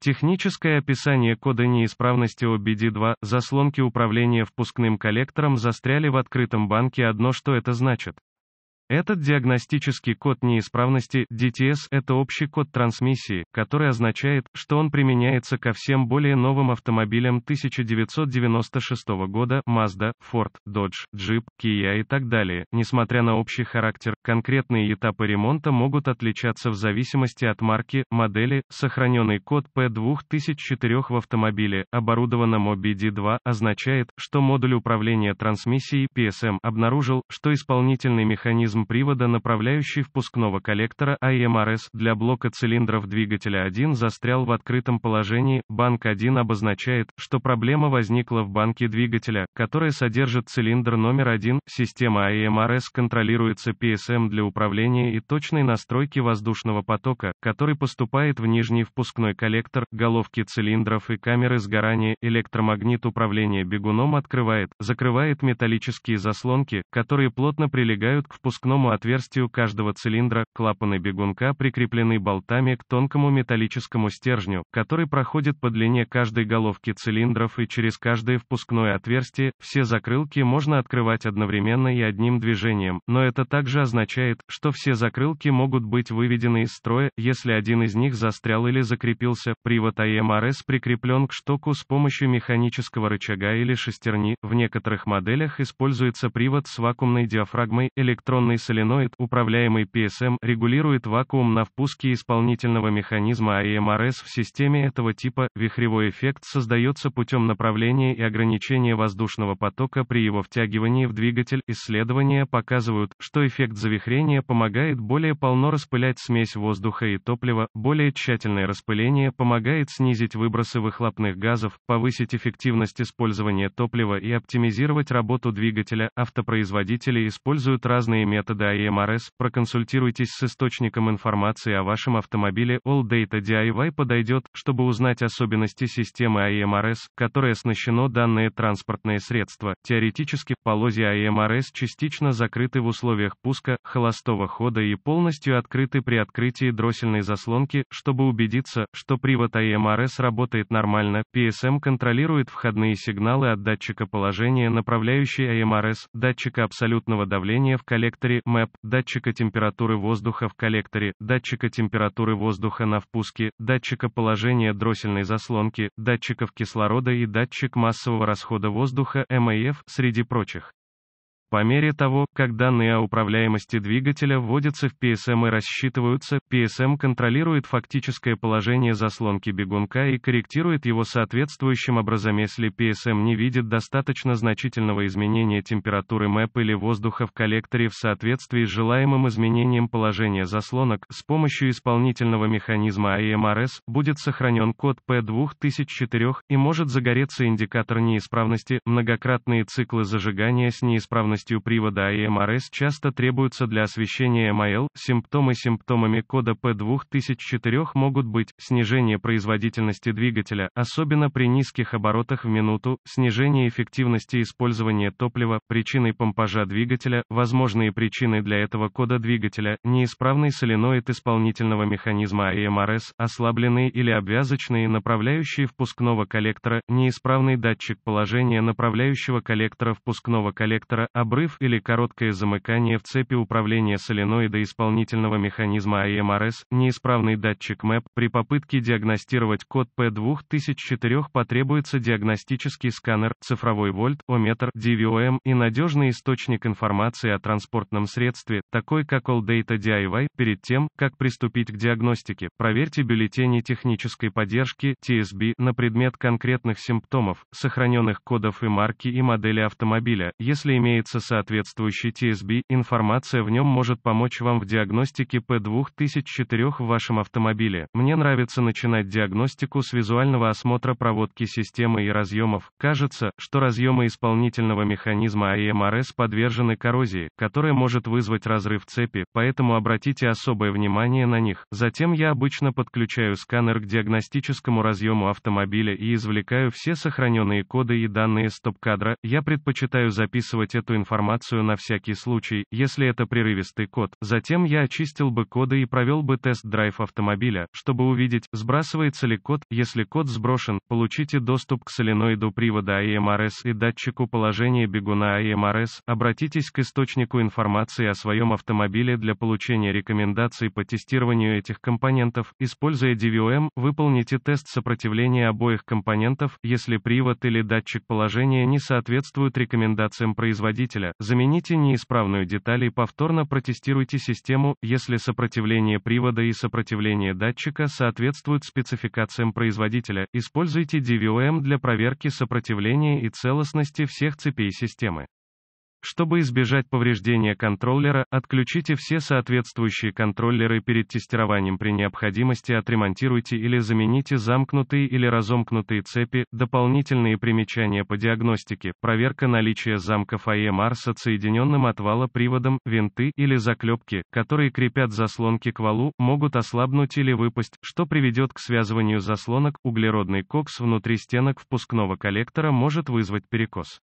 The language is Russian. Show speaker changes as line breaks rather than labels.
Техническое описание кода неисправности OBD2, заслонки управления впускным коллектором застряли в открытом банке одно что это значит. Этот диагностический код неисправности DTS – это общий код трансмиссии, который означает, что он применяется ко всем более новым автомобилям 1996 года Mazda, Ford, Dodge, Jeep, Kia и так далее. Несмотря на общий характер, конкретные этапы ремонта могут отличаться в зависимости от марки, модели. Сохраненный код P2004 в автомобиле, оборудованном OBD2, означает, что модуль управления трансмиссией PSM обнаружил, что исполнительный механизм механизм привода направляющий впускного коллектора АМРС для блока цилиндров двигателя 1 застрял в открытом положении, банк 1 обозначает, что проблема возникла в банке двигателя, которая содержит цилиндр номер 1, система АМРС контролируется PSM для управления и точной настройки воздушного потока, который поступает в нижний впускной коллектор, головки цилиндров и камеры сгорания, электромагнит управления бегуном открывает, закрывает металлические заслонки, которые плотно прилегают к впускному выпускному отверстию каждого цилиндра, клапаны бегунка прикреплены болтами к тонкому металлическому стержню, который проходит по длине каждой головки цилиндров и через каждое впускное отверстие, все закрылки можно открывать одновременно и одним движением, но это также означает, что все закрылки могут быть выведены из строя, если один из них застрял или закрепился, привод АМРС прикреплен к штоку с помощью механического рычага или шестерни, в некоторых моделях используется привод с вакуумной диафрагмой, электронной Вакуумный соленоид, управляемый PSM, регулирует вакуум на впуске исполнительного механизма АЭМРС в системе этого типа. Вихревой эффект создается путем направления и ограничения воздушного потока при его втягивании в двигатель. Исследования показывают, что эффект завихрения помогает более полно распылять смесь воздуха и топлива, более тщательное распыление помогает снизить выбросы выхлопных газов, повысить эффективность использования топлива и оптимизировать работу двигателя. Автопроизводители используют разные методы метода AMRS, проконсультируйтесь с источником информации о вашем автомобиле. All Data DIY подойдет, чтобы узнать особенности системы AMRS, которая оснащено данное транспортное средство. Теоретически, полозья AMRS частично закрыты в условиях пуска, холостого хода и полностью открыты при открытии дроссельной заслонки, чтобы убедиться, что привод AMRS работает нормально. PSM контролирует входные сигналы от датчика положения направляющей AMRS, датчика абсолютного давления в коллекторе коллекторе МЭП, датчика температуры воздуха в коллекторе, датчика температуры воздуха на впуске, датчика положения дроссельной заслонки, датчиков кислорода и датчик массового расхода воздуха МАФ, среди прочих. По мере того, как данные о управляемости двигателя вводятся в PSM и рассчитываются, PSM контролирует фактическое положение заслонки бегунка и корректирует его соответствующим образом. Если PSM не видит достаточно значительного изменения температуры МЭП или воздуха в коллекторе в соответствии с желаемым изменением положения заслонок, с помощью исполнительного механизма AMRS будет сохранен код P2004 и может загореться индикатор неисправности, многократные циклы зажигания с неисправностью помощью привода и МРС часто требуются для освещения МЛ. Симптомы симптомами кода P2004 могут быть снижение производительности двигателя, особенно при низких оборотах в минуту, снижение эффективности использования топлива, причиной помпажа двигателя, возможные причины для этого кода двигателя, неисправный соленоид исполнительного механизма АМРС, ослабленные или обвязочные направляющие впускного коллектора, неисправный датчик положения направляющего коллектора впускного коллектора, об обрыв или короткое замыкание в цепи управления соленоида исполнительного механизма АМРС, неисправный датчик МЭП, при попытке диагностировать код P2004 потребуется диагностический сканер, цифровой вольт, ометр, DVOM эм и надежный источник информации о транспортном средстве, такой как All Data DIY, перед тем, как приступить к диагностике. Проверьте бюллетени технической поддержки, TSB, на предмет конкретных симптомов, сохраненных кодов и марки и модели автомобиля, если имеется является соответствующий TSB, информация в нем может помочь вам в диагностике P2004 в вашем автомобиле. Мне нравится начинать диагностику с визуального осмотра проводки системы и разъемов. Кажется, что разъемы исполнительного механизма АМРС подвержены коррозии, которая может вызвать разрыв цепи, поэтому обратите особое внимание на них. Затем я обычно подключаю сканер к диагностическому разъему автомобиля и извлекаю все сохраненные коды и данные стоп-кадра. Я предпочитаю записывать эту информацию информацию на всякий случай, если это прерывистый код. Затем я очистил бы коды и провел бы тест-драйв автомобиля, чтобы увидеть, сбрасывается ли код. Если код сброшен, получите доступ к соленоиду привода AMRS и датчику положения бегуна AMRS. Обратитесь к источнику информации о своем автомобиле для получения рекомендаций по тестированию этих компонентов. Используя DVOM, выполните тест сопротивления обоих компонентов, если привод или датчик положения не соответствуют рекомендациям производителя двигателя, замените неисправную деталь и повторно протестируйте систему, если сопротивление привода и сопротивление датчика соответствуют спецификациям производителя, используйте DVOM для проверки сопротивления и целостности всех цепей системы. Чтобы избежать повреждения контроллера, отключите все соответствующие контроллеры перед тестированием при необходимости отремонтируйте или замените замкнутые или разомкнутые цепи, дополнительные примечания по диагностике, проверка наличия замков АЕМР с соединенным отвала приводом, винты или заклепки, которые крепят заслонки к валу, могут ослабнуть или выпасть, что приведет к связыванию заслонок, углеродный кокс внутри стенок впускного коллектора может вызвать перекос.